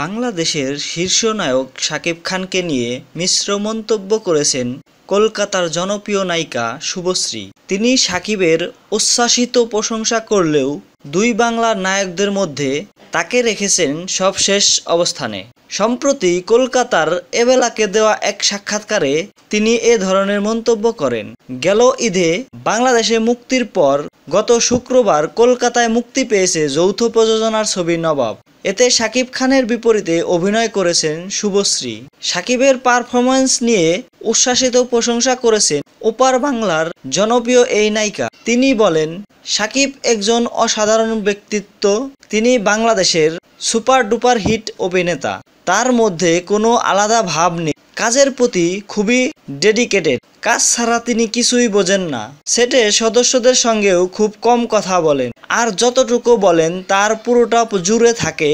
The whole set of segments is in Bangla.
বাংলাদেশের শীর্ষ নায়ক শাকিব খানকে নিয়ে মিশ্র মন্তব্য করেছেন কলকাতার জনপ্রিয় নায়িকা শুভশ্রী তিনি সাকিবের উচ্ছ্বাসিত প্রশংসা করলেও দুই বাংলার নায়কদের মধ্যে তাকে রেখেছেন সবশেষ অবস্থানে সম্প্রতি কলকাতার এবেলাকে দেওয়া এক সাক্ষাৎকারে তিনি এ ধরনের মন্তব্য করেন গেল ঈদে বাংলাদেশে মুক্তির পর গত শুক্রবার কলকাতায় মুক্তি পেয়েছে যৌথ প্রযোজনার ছবি নবাব এতে শাকিব খানের বিপরীতে অভিনয় করেছেন শুভশ্রী শাকিবের পারফরমেন্স নিয়ে উচ্ছ্বাসিত প্রশংসা করেছেন ওপার বাংলার জনপ্রিয় এই নায়িকা তিনি বলেন শাকিব একজন অসাধারণ ব্যক্তিত্ব তিনি বাংলাদেশের সুপার ডুপার হিট অভিনেতা তার মধ্যে কোনো আলাদা ভাব নেই কাজের প্রতি খুবই ডেডিকেটেড কাজ ছাড়া তিনি কিছুই বোঝেন না সেটে সদস্যদের সঙ্গেও খুব কম কথা বলেন আর যতটুকু বলেন তার পুরোটা জুড়ে থাকে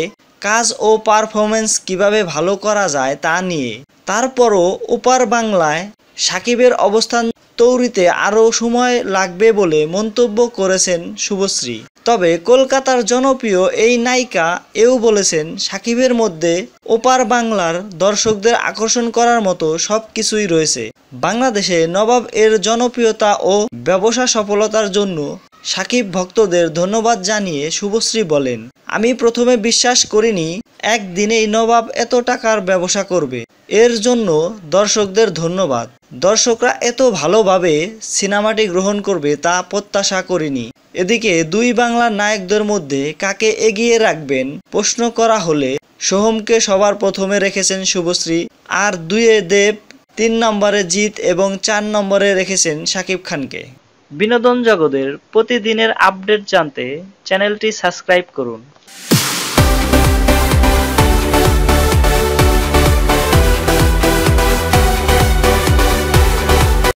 কাজ ও পারফরমেন্স কিভাবে ভালো করা যায় তা নিয়ে তারপরও ওপার বাংলায় সাকিবের অবস্থান তৌরিতে আরও সময় লাগবে বলে মন্তব্য করেছেন শুভশ্রী তবে কলকাতার জনপ্রিয় এই নায়িকা এও বলেছেন সাকিবের মধ্যে ওপার বাংলার দর্শকদের আকর্ষণ করার মতো সব কিছুই রয়েছে বাংলাদেশে নবাব এর জনপ্রিয়তা ও ব্যবসা সফলতার জন্য সাকিব ভক্তদের ধন্যবাদ জানিয়ে শুভশ্রী বলেন আমি প্রথমে বিশ্বাস করিনি একদিনেই নবাব এত টাকার ব্যবসা করবে এর জন্য দর্শকদের ধন্যবাদ দর্শকরা এত ভালোভাবে সিনেমাটি গ্রহণ করবে তা প্রত্যাশা করিনি এদিকে দুই বাংলা নায়কদের মধ্যে কাকে এগিয়ে রাখবেন প্রশ্ন করা হলে সোহমকে সবার প্রথমে রেখেছেন শুভশ্রী আর দুয়ে দেব তিন নম্বরে জিত এবং চার নম্বরে রেখেছেন শাকিব খানকে বিনোদন জগতের প্রতিদিনের আপডেট জানতে চ্যানেলটি সাবস্ক্রাইব করুন